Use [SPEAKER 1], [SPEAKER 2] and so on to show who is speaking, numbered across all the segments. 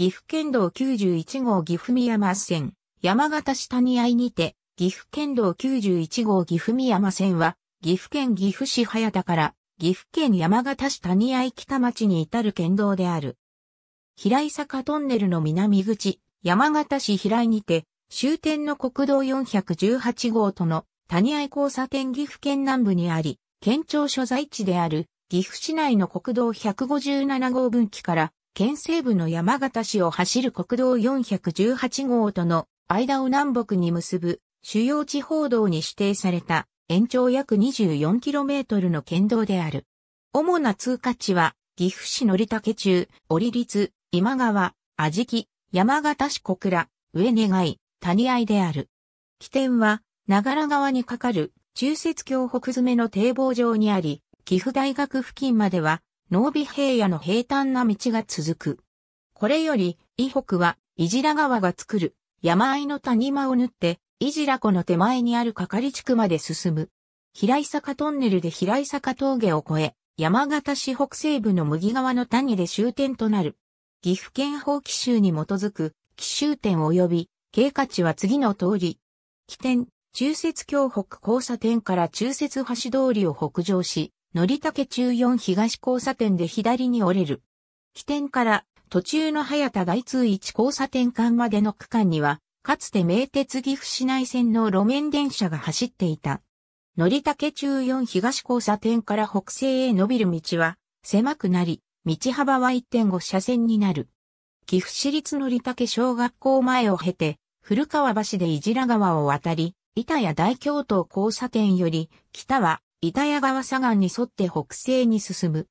[SPEAKER 1] 岐阜県道91号岐阜宮山線、山形市谷合にて、岐阜県道91号岐阜宮山線は、岐阜県岐阜市早田から、岐阜県山形市谷合北町に至る県道である。平井坂トンネルの南口、山形市平井にて、終点の国道418号との谷合交差点岐阜県南部にあり、県庁所在地である岐阜市内の国道157号分岐から県西部の山形市を走る国道418号との間を南北に結ぶ主要地方道に指定された延長約 24km の県道である。主な通過地は岐阜市たけ中、織立、今川、じき、山形市小倉、上願い、谷合である。起点は長良川に架かる中雪橋北詰の堤防上にあり、岐阜大学付近までは濃尾平野の平坦な道が続く。これより、伊北は、伊良川が作る、山あいの谷間を縫って、伊良湖の手前にある係地区まで進む。平井坂トンネルで平井坂峠を越え、山形市北西部の麦川の谷で終点となる。岐阜県法規州に基づく、紀州点及び、経過値は次の通り。起点、中節峡北交差点から中節橋通りを北上し、乗り竹中4東交差点で左に折れる。起点から途中の早田大通一交差点間までの区間には、かつて名鉄岐阜市内線の路面電車が走っていた。乗り竹中4東交差点から北西へ伸びる道は狭くなり、道幅は1.5車線になる。岐阜市立乗り竹小学校前を経て、古川橋でいじら川を渡り、板谷大京都交差点より北は板谷川左岸に沿って北西に進む。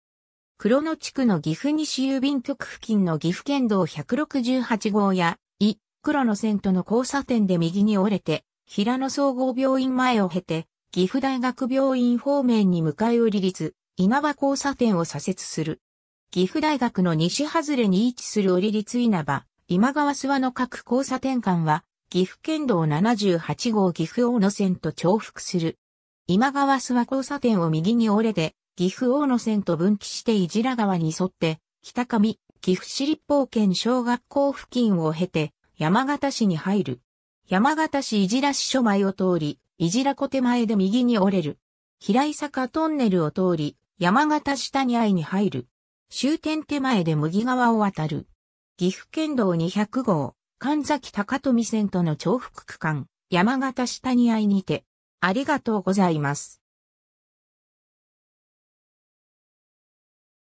[SPEAKER 1] 黒野地区の岐阜西郵便局付近の岐阜県道168号や、い、黒野線との交差点で右に折れて、平野総合病院前を経て、岐阜大学病院方面に向かいをり立、稲葉交差点を左折する。岐阜大学の西外れに位置する折立稲葉、今川諏訪の各交差点間は、岐阜県道78号岐阜大野線と重複する。今川諏訪交差点を右に折れて、岐阜大野線と分岐していじら川に沿って、北上、岐阜市立法県小学校付近を経て、山形市に入る。山形市いじら市署前を通り、いじら小手前で右に折れる。平井坂トンネルを通り、山形に谷愛に入る。終点手前で麦川を渡る。岐阜県道200号、神崎高富線との重複区間、山形に谷愛にて、ありがとうございます。